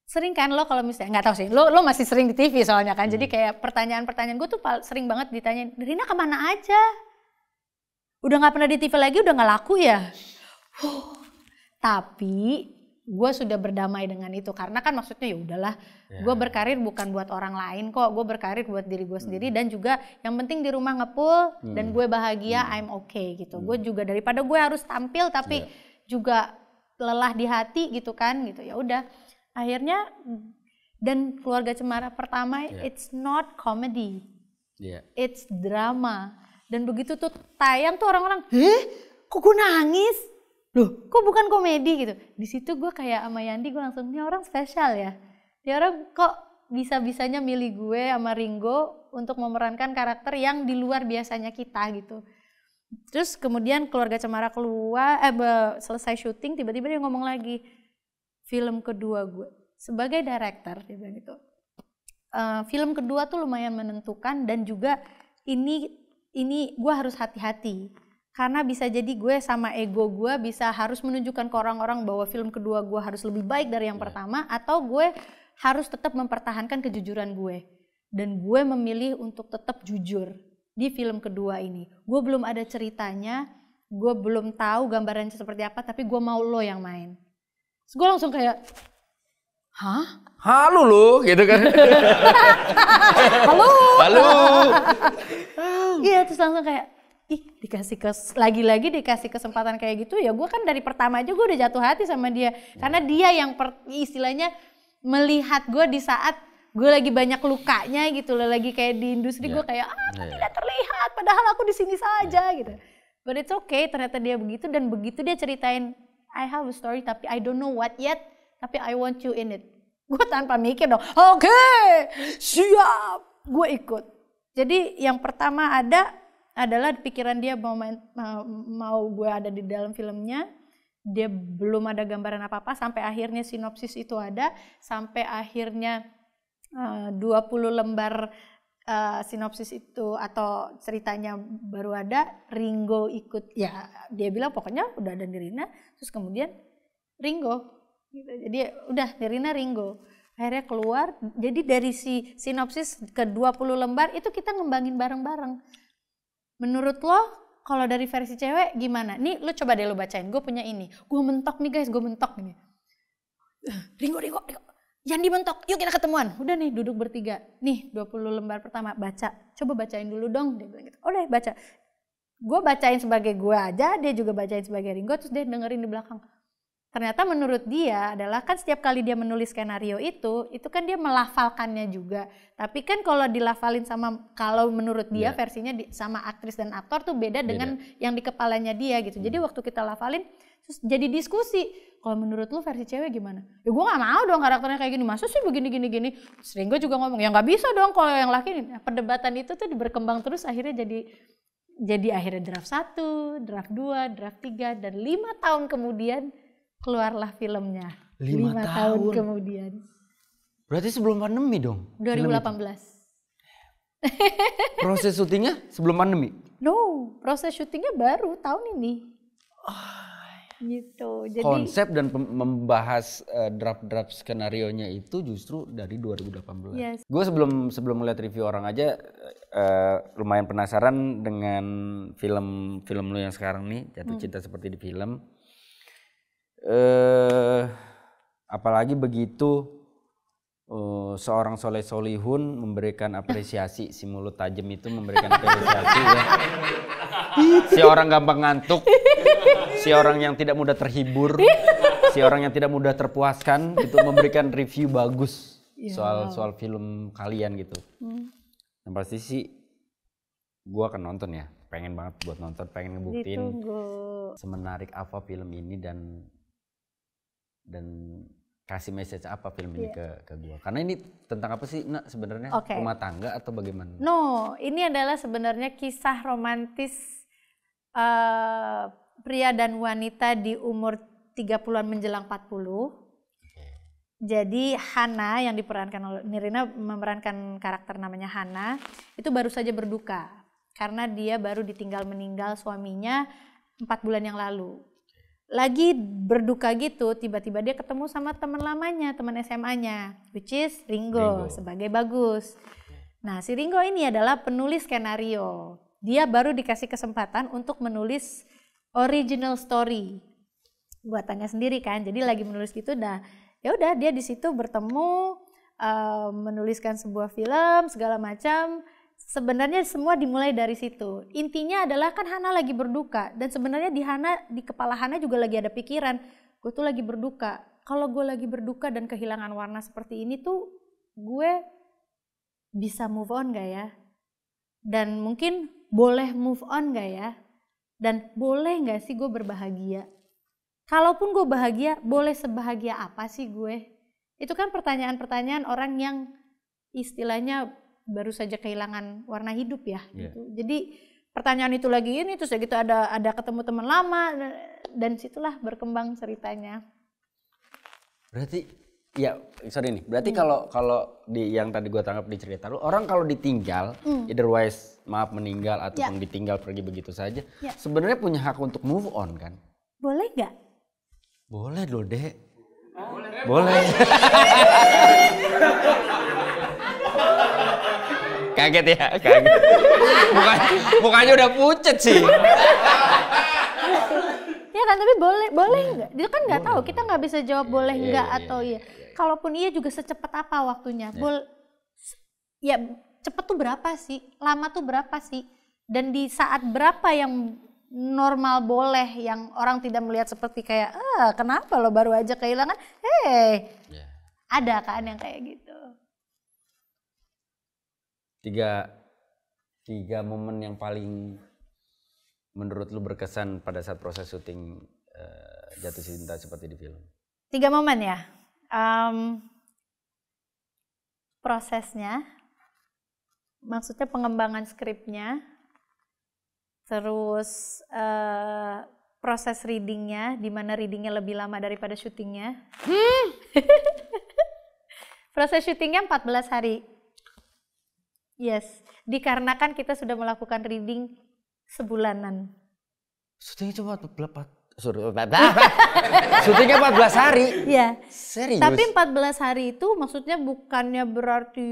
sering kan lo kalau misalnya nggak tahu sih lo lo masih sering di TV soalnya kan hmm. jadi kayak pertanyaan-pertanyaan gue tuh sering banget ditanya Rina kemana aja udah nggak pernah di TV lagi udah nggak laku ya huh. tapi gue sudah berdamai dengan itu karena kan maksudnya ya udahlah yeah. gue berkarir bukan buat orang lain kok gue berkarir buat diri gue sendiri mm. dan juga yang penting di rumah ngepul mm. dan hmm. gue bahagia mm. I'm okay gitu mm. gue juga daripada gue harus tampil tapi yeah. juga lelah di hati gitu kan gitu ya udah akhirnya dan keluarga cemara pertama yeah. it's not comedy yeah. it's drama dan begitu tuh tayang tuh orang-orang heh kok gue nangis loh kok bukan komedi gitu di situ gue kayak sama Yandi gue langsung ini orang spesial ya ini orang kok bisa bisanya milih gue sama Ringo untuk memerankan karakter yang di luar biasanya kita gitu terus kemudian keluarga Cemara keluar eh selesai syuting tiba-tiba dia ngomong lagi film kedua gue sebagai director dia bilang gitu uh, film kedua tuh lumayan menentukan dan juga ini ini gue harus hati-hati karena bisa jadi gue sama ego gue bisa harus menunjukkan ke orang-orang bahwa film kedua gue harus lebih baik dari yang iya. pertama atau gue harus tetap mempertahankan kejujuran gue dan gue memilih untuk tetap jujur di film kedua ini gue belum ada ceritanya gue belum tahu gambarannya seperti apa tapi gue mau lo yang main Terus gue langsung kayak Hah? Halo lo, gitu kan. [LAUGHS] Halo. Halo. Iya, terus langsung kayak ih dikasih kes lagi-lagi dikasih kesempatan kayak gitu ya gue kan dari pertama aja gue udah jatuh hati sama dia karena ya. dia yang per, istilahnya melihat gue di saat gue lagi banyak lukanya gitu loh lagi kayak di industri yeah. gue ya. kayak ah yeah. tidak ya. terlihat padahal aku di sini saja yeah. gitu but it's okay ternyata dia begitu dan begitu dia ceritain I have a story tapi I don't know what yet tapi I want you in it gue tanpa mikir dong oke okay, siap gue ikut jadi yang pertama ada adalah pikiran dia mau main, mau gue ada di dalam filmnya dia belum ada gambaran apa apa sampai akhirnya sinopsis itu ada sampai akhirnya eh, uh, 20 lembar uh, sinopsis itu atau ceritanya baru ada Ringo ikut ya dia bilang pokoknya udah ada Nirina terus kemudian Ringo gitu. jadi udah Nirina Ringo akhirnya keluar jadi dari si sinopsis ke 20 lembar itu kita ngembangin bareng-bareng Menurut lo, kalau dari versi cewek gimana? Nih lo coba deh lo bacain, gue punya ini. Gue mentok nih guys, gue mentok nih. [CLEARS THROAT] Ringo, Ringo, Ringo. Yandi mentok, yuk kita ketemuan. Udah nih duduk bertiga. Nih 20 lembar pertama, baca. Coba bacain dulu dong. Dia bilang gitu. Oh baca. Gue bacain sebagai gue aja, dia juga bacain sebagai Ringo. Terus dia dengerin di belakang ternyata menurut dia adalah kan setiap kali dia menulis skenario itu itu kan dia melafalkannya juga tapi kan kalau dilafalin sama kalau menurut dia yeah. versinya di, sama aktris dan aktor tuh beda dengan yang di kepalanya dia gitu hmm. jadi waktu kita lafalin terus jadi diskusi kalau menurut lu versi cewek gimana ya gue gak mau dong karakternya kayak gini masa sih begini gini gini sering gue juga ngomong ya nggak bisa dong kalau yang laki nah, perdebatan itu tuh berkembang terus akhirnya jadi jadi akhirnya draft 1, draft 2, draft 3, dan lima tahun kemudian keluarlah filmnya. Lima, Lima tahun. tahun kemudian. Berarti sebelum pandemi dong? 2018. proses syutingnya sebelum pandemi? No, proses syutingnya baru tahun ini. Oh. Gitu. Jadi konsep dan membahas draft eh, draft-draft skenario-nya itu justru dari 2018. Yes. Gue sebelum sebelum melihat review orang aja uh, lumayan penasaran dengan film-film lu yang sekarang nih, Jatuh hmm. Cinta seperti di film eh, apalagi begitu eh, seorang soleh solihun memberikan apresiasi si mulut tajam itu memberikan apresiasi ya. si orang gampang ngantuk si orang yang tidak mudah terhibur si orang yang tidak mudah terpuaskan itu memberikan review bagus ya. soal soal film kalian gitu hmm. yang pasti sih gua akan nonton ya pengen banget buat nonton pengen ngebuktiin Ditunggu. semenarik apa film ini dan dan kasih message apa film ini yeah. ke ke gua? Karena ini tentang apa sih, Nak, sebenarnya? Okay. Rumah tangga atau bagaimana? No, ini adalah sebenarnya kisah romantis uh, pria dan wanita di umur 30-an menjelang 40. Jadi Hana yang diperankan oleh Nirina memerankan karakter namanya Hana itu baru saja berduka karena dia baru ditinggal meninggal suaminya empat bulan yang lalu lagi berduka gitu, tiba-tiba dia ketemu sama teman lamanya, teman SMA-nya, which is Ringo, Ringo sebagai Bagus. Nah, si Ringo ini adalah penulis skenario. Dia baru dikasih kesempatan untuk menulis original story buatannya sendiri kan. Jadi lagi menulis gitu dah. Ya udah dia di situ bertemu uh, menuliskan sebuah film segala macam sebenarnya semua dimulai dari situ. Intinya adalah kan Hana lagi berduka dan sebenarnya di Hana di kepala Hana juga lagi ada pikiran, gue tuh lagi berduka. Kalau gue lagi berduka dan kehilangan warna seperti ini tuh gue bisa move on gak ya? Dan mungkin boleh move on gak ya? Dan boleh gak sih gue berbahagia? Kalaupun gue bahagia, boleh sebahagia apa sih gue? Itu kan pertanyaan-pertanyaan orang yang istilahnya baru saja kehilangan warna hidup ya yeah. gitu. Jadi pertanyaan itu lagi ini terus ya gitu ada ada ketemu teman lama dan situlah berkembang ceritanya. Berarti ya sorry nih. Berarti hmm. kalau hmm. kalau di yang tadi gue tangkap di cerita lu orang kalau ditinggal hmm. otherwise maaf meninggal ataupun ya. yeah. ditinggal pergi begitu saja yeah. sebenarnya punya hak untuk move on kan? Boleh nggak? Boleh loh, Dek. Boleh. Boleh. Boleh. [LAUGHS] Kaget ya? Kaget. Bukan, bukannya udah pucet sih. ya kan tapi boleh boleh nggak dia kan nggak tahu kita nggak bisa jawab boleh yeah, nggak iya, iya, atau iya. iya kalaupun iya juga secepat apa waktunya Bol ya cepet tuh berapa sih lama tuh berapa sih dan di saat berapa yang normal boleh yang orang tidak melihat seperti kayak eh kenapa lo baru aja kehilangan hei yeah. ada kan yang kayak gitu tiga tiga momen yang paling menurut lu berkesan pada saat proses syuting uh, jatuh cinta seperti di film tiga momen ya um, prosesnya maksudnya pengembangan skripnya terus uh, proses readingnya di mana readingnya lebih lama daripada syutingnya hmm. [LAUGHS] proses syutingnya 14 hari Yes, dikarenakan kita sudah melakukan reading sebulanan. Sudah cuma berapa? Sudahnya 14 hari. Iya. Serius. Tapi 14 hari itu maksudnya bukannya berarti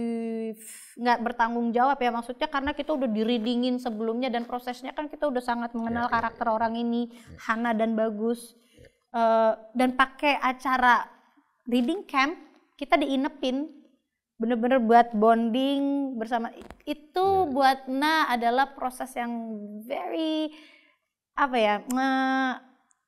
nggak bertanggung jawab ya maksudnya karena kita udah diridingin sebelumnya dan prosesnya kan kita udah sangat mengenal ya, ya, karakter ya. orang ini iya. Hana dan bagus. Uh, dan pakai acara reading camp kita diinepin bener-bener buat bonding bersama itu yeah. buat Na adalah proses yang very apa ya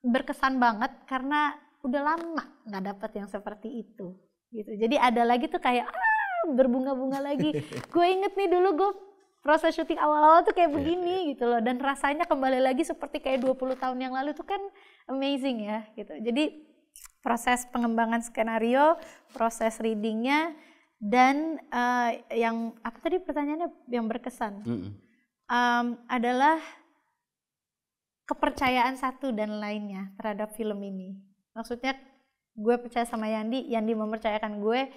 berkesan banget karena udah lama nggak dapet yang seperti itu gitu jadi ada lagi tuh kayak ah, berbunga-bunga lagi [LAUGHS] gue inget nih dulu gue proses syuting awal-awal tuh kayak iya, begini yeah. gitu loh dan rasanya kembali lagi seperti kayak 20 tahun yang lalu tuh kan amazing ya gitu jadi proses pengembangan skenario proses readingnya dan uh, yang apa tadi pertanyaannya yang berkesan mm -hmm. um, adalah kepercayaan satu dan lainnya terhadap film ini maksudnya gue percaya sama Yandi Yandi mempercayakan gue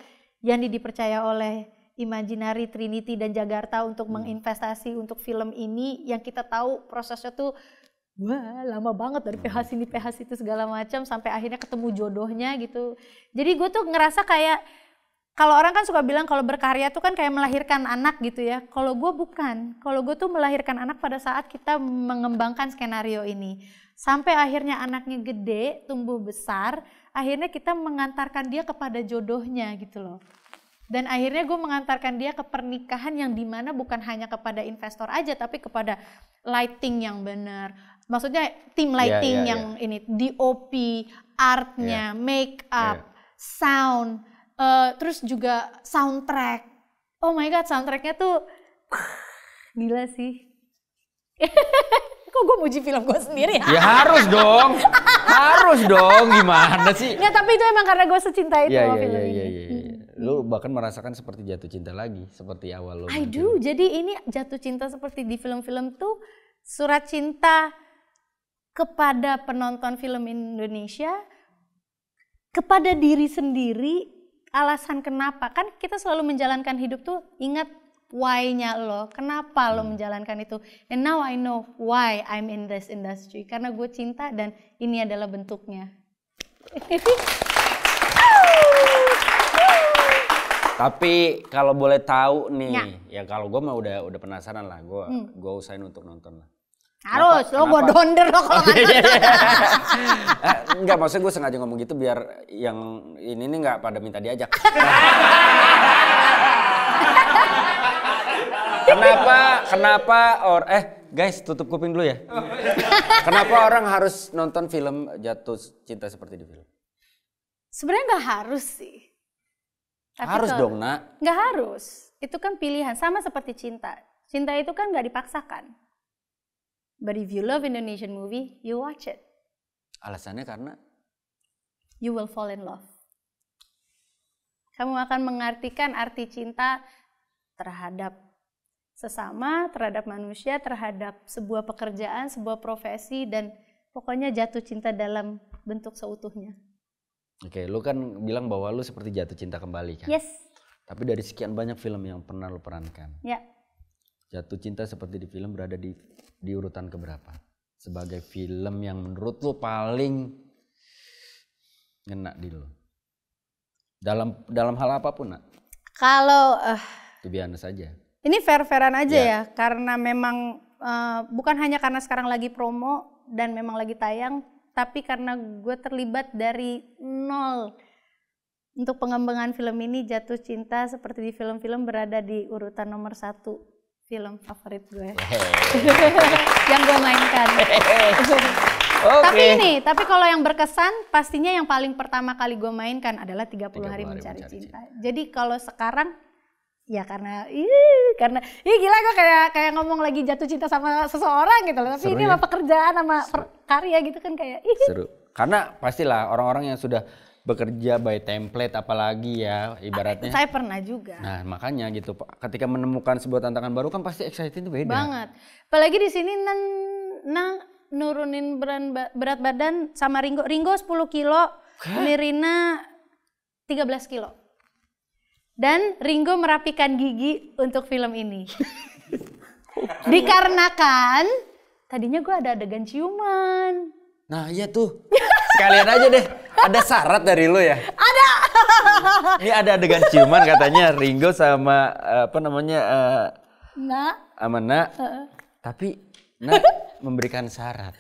Yandi dipercaya oleh Imaginary Trinity dan Jakarta untuk mm. menginvestasi untuk film ini yang kita tahu prosesnya tuh wah lama banget dari PH sini PH situ segala macam sampai akhirnya ketemu jodohnya gitu jadi gue tuh ngerasa kayak kalau orang kan suka bilang kalau berkarya tuh kan kayak melahirkan anak gitu ya. Kalau gue bukan. Kalau gue tuh melahirkan anak pada saat kita mengembangkan skenario ini. Sampai akhirnya anaknya gede, tumbuh besar, akhirnya kita mengantarkan dia kepada jodohnya gitu loh. Dan akhirnya gue mengantarkan dia ke pernikahan yang dimana bukan hanya kepada investor aja, tapi kepada lighting yang benar. Maksudnya tim iya, lighting yeah, yeah, yang yeah. ini, DOP, artnya, yeah. make up, yeah. sound, Uh, terus juga soundtrack. Oh my god, soundtracknya tuh gila sih. [LAUGHS] Kok gue muji film gue sendiri ya? Ya harus dong, harus dong. Gimana sih? Nggak, tapi itu emang karena gue secinta itu ya, ya, film ya, ini. Ya, ya, ya. Lu bahkan merasakan seperti jatuh cinta lagi, seperti awal lo. I do. Jadi ini jatuh cinta seperti di film-film tuh surat cinta kepada penonton film Indonesia, kepada diri sendiri, alasan kenapa kan kita selalu menjalankan hidup tuh ingat why-nya lo, kenapa lo hmm. menjalankan itu. And now I know why I'm in this industry karena gue cinta dan ini adalah bentuknya. Tapi kalau boleh tahu nih, ya, ya kalau gue mah udah udah penasaran lah, gue hmm. gue usahain untuk nonton lah. Harus, lo gue donder lo kalau oh, iya, nggak iya, iya. [LAUGHS] Enggak, maksudnya gue sengaja ngomong gitu biar yang ini nih nggak pada minta diajak. [LAUGHS] kenapa, kenapa, or eh guys tutup kuping dulu ya. kenapa orang harus nonton film jatuh cinta seperti di film? Sebenarnya nggak harus sih. Tapi harus dong nak. Nggak harus, itu kan pilihan sama seperti cinta. Cinta itu kan nggak dipaksakan But if you love Indonesian movie, you watch it. Alasannya karena you will fall in love. Kamu akan mengartikan arti cinta terhadap sesama, terhadap manusia, terhadap sebuah pekerjaan, sebuah profesi dan pokoknya jatuh cinta dalam bentuk seutuhnya. Oke, lu kan bilang bahwa lu seperti jatuh cinta kembali kan? Yes. Tapi dari sekian banyak film yang pernah lu perankan. Ya. Jatuh cinta seperti di film berada di di urutan keberapa? Sebagai film yang menurut lu paling ngena di lu. Dalam dalam hal apapun, Nak? Kalau uh, eh, itu biasa saja. Ini fair-fairan aja ya. ya, karena memang uh, bukan hanya karena sekarang lagi promo dan memang lagi tayang, tapi karena gue terlibat dari nol untuk pengembangan film ini jatuh cinta seperti di film-film berada di urutan nomor satu film favorit gue [LAUGHS] yang gue mainkan. okay. Tapi ini, tapi kalau yang berkesan pastinya yang paling pertama kali gue mainkan adalah 30, 30 hari, mencari, mencari cinta. cinta. Jadi kalau sekarang ya karena ih karena ih gila gue kayak kayak ngomong lagi jatuh cinta sama seseorang gitu loh. Tapi Serunya. ini ya. sama pekerjaan sama Seru. karya gitu kan kayak ih. Seru. Karena pastilah orang-orang yang sudah bekerja by template apalagi ya ibaratnya. Saya pernah juga. Nah makanya gitu ketika menemukan sebuah tantangan baru kan pasti excited itu beda. Banget. Apalagi di sini nang nang nurunin berat, berat badan sama Ringo. Ringo 10 kilo, Hah? 13 kilo. Dan Ringo merapikan gigi untuk film ini. [LAUGHS] Dikarenakan tadinya gue ada adegan ciuman Nah iya tuh. Sekalian aja deh. Ada syarat dari lu ya? Ada. Ini ada adegan ciuman katanya Ringo sama eh, apa namanya? Uh, nah. Sama Nak. Uh. Tapi Nak memberikan syarat.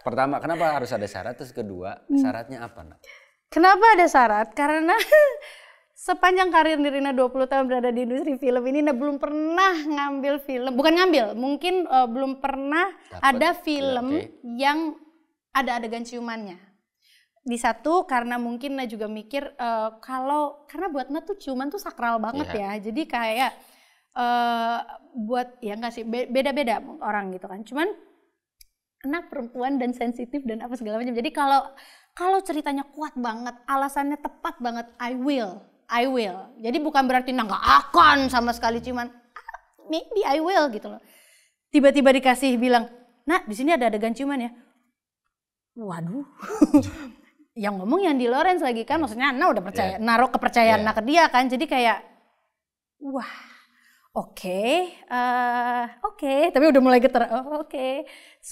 Pertama, kenapa harus ada syarat? Terus kedua, syaratnya apa, Nak? Kenapa ada syarat? Karena sepanjang karir Nirina 20 tahun berada di industri film ini nah belum pernah ngambil film, bukan ngambil, mungkin uh, belum pernah Dapet, ada film iya, okay. yang ada adegan ciumannya. Di satu karena mungkin nah juga mikir uh, kalau karena buat nah tuh ciuman tuh sakral banget yeah. ya. Jadi kayak uh, buat ya nggak sih beda-beda orang gitu kan. Cuman anak perempuan dan sensitif dan apa segala macam. Jadi kalau kalau ceritanya kuat banget, alasannya tepat banget, I will I will. Jadi bukan berarti nah nggak akan sama sekali cuman ah, maybe I will gitu loh. Tiba-tiba dikasih bilang, nak di sini ada adegan cuman ya." Waduh. [LAUGHS] yang ngomong yang di Lawrence lagi kan maksudnya Nah udah percaya, yeah. naruh kepercayaan yeah. ke dia kan. Jadi kayak wah. Oke, okay, uh, eh, oke, okay. tapi udah mulai geter. Oh, oke. Okay.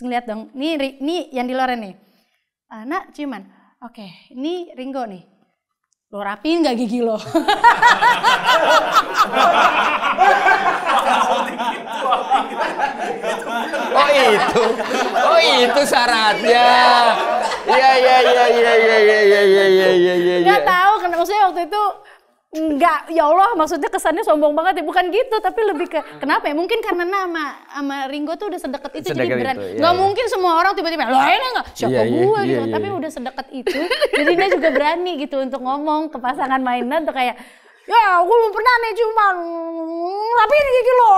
ngeliat dong, nih, nih yang di Loren nih. Uh, nak, ciuman. Oke, okay. ini Ringo nih lo rapiin gak gigi lo? [LAUGHS] oh itu, oh itu syaratnya. Iya iya iya iya iya iya iya iya iya. iya, iya. Gak tahu kenapa maksudnya waktu itu Enggak, ya Allah maksudnya kesannya sombong banget ya bukan gitu tapi lebih ke kenapa ya mungkin karena nama sama Ringo tuh udah sedekat itu sedekat jadi brand Enggak iya, nggak iya. mungkin semua orang tiba-tiba lo enak nggak iya, siapa iya, gue gitu? iya, gitu iya, tapi udah sedekat itu jadi dia juga berani gitu untuk ngomong ke pasangan mainan tuh kayak ya aku belum pernah nih cuman hmm, ini gigi lo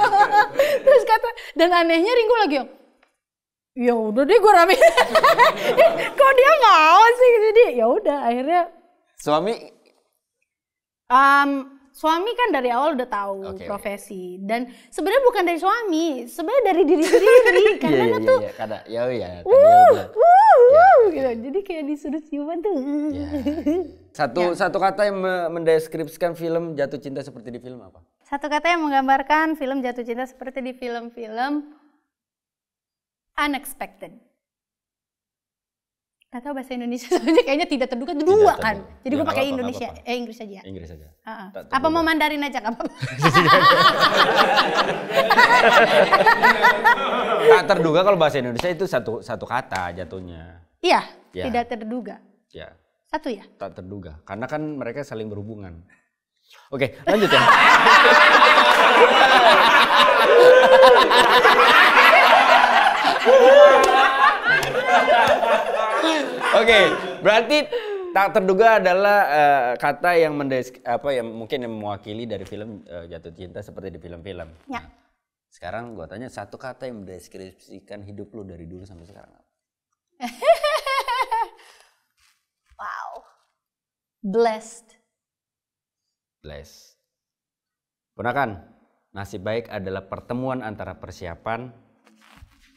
[LAUGHS] terus kata dan anehnya Ringo lagi ya udah deh gue rame [LAUGHS] eh, kok dia mau sih jadi ya udah akhirnya suami Um, suami kan dari awal udah tahu okay, profesi okay. dan sebenarnya bukan dari suami, sebenarnya dari diri [LAUGHS] sendiri karena yeah, yeah, tuh yeah, karena ya oh iya, ya, ya. gitu. Ya. Jadi kayak disuruh ciuman tuh. Mm. Yeah. [LAUGHS] Satu yeah. satu kata yang mendeskripsikan film Jatuh Cinta seperti di film apa? Satu kata yang menggambarkan film Jatuh Cinta seperti di film-film unexpected. Gak tahu bahasa Indonesia [LAUGHS] soalnya kayaknya tidak terduga itu dua kan. Jadi gue pakai Indonesia apa, apa. eh Inggris aja. Inggris aja. Uh -uh. apa mau Mandarin aja Kamu apa [LAUGHS] tak terduga kalau bahasa Indonesia itu satu satu kata jatuhnya. Iya, ya. tidak terduga. Iya. Satu ya? Tak terduga. Karena kan mereka saling berhubungan. Oke, lanjut ya. [LAUGHS] Oke, berarti tak terduga adalah uh, kata yang mendesk, apa yang mungkin yang mewakili dari film uh, jatuh cinta seperti di film-film. Ya. Nah, sekarang gua tanya satu kata yang mendeskripsikan hidup lu dari dulu sampai sekarang. [LAUGHS] wow. Blessed. Blessed. kan? nasib baik adalah pertemuan antara persiapan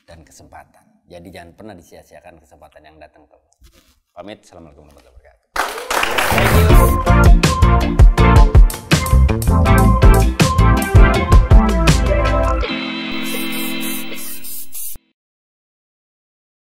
dan kesempatan. Jadi jangan pernah disia-siakan kesempatan yang datang ke Pamit, Assalamualaikum warahmatullahi wabarakatuh. Thank